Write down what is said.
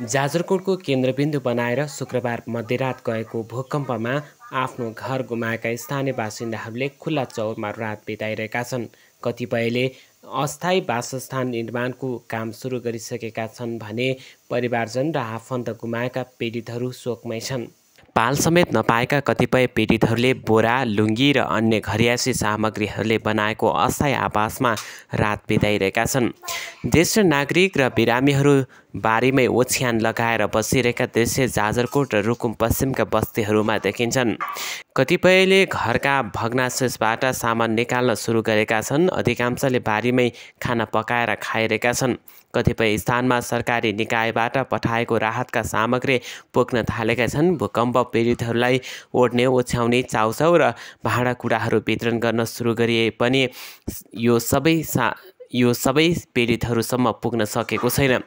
जाजरकोटको केन्द्रबिन्दु बनाएर शुक्रबार मध्यरात गएको भूकम्पमा आफ्नो घर गुमाएका स्थानीय बासिन्दाहरूले खुल्ला चौरमा रात बिताइरहेका छन् कतिपयले अस्थायी वासस्थान निर्माणको काम सुरु गरिसकेका छन् भने परिवारजन र आफन्त गुमाएका पीडितहरू शोकमै छन् पाल समेत नपाएका कतिपय पीडितहरूले बोरा लुङ्गी र अन्य घरियासी सामग्रीहरूले बनाएको अस्थायी आवासमा रात बिताइरहेका छन् ज्येष्ठ नागरिक र बिरामीहरू बारीमै ओछ्यान लगाएर बसिरहेका दृश्य जाजरकोट र रुकुम पश्चिमका बस्तीहरूमा देखिन्छन् कतिपयले घरका भग्नाशेषबाट सामान निकाल्न सुरु गरेका छन् अधिकांशले बारीमै खाना पकाएर खाइरहेका छन् कतिपय स्थानमा सरकारी निकायबाट पठाएको राहतका सामग्री पोख्न थालेका छन् भूकम्प पीडितहरूलाई ओढ्ने ओछ्याउने चाउचाउ र भाँडाकुँडाहरू वितरण गर्न सुरु गरिए पनि यो सबै सा यो सबै पीडितहरूसम्म पुग्न सकेको छैन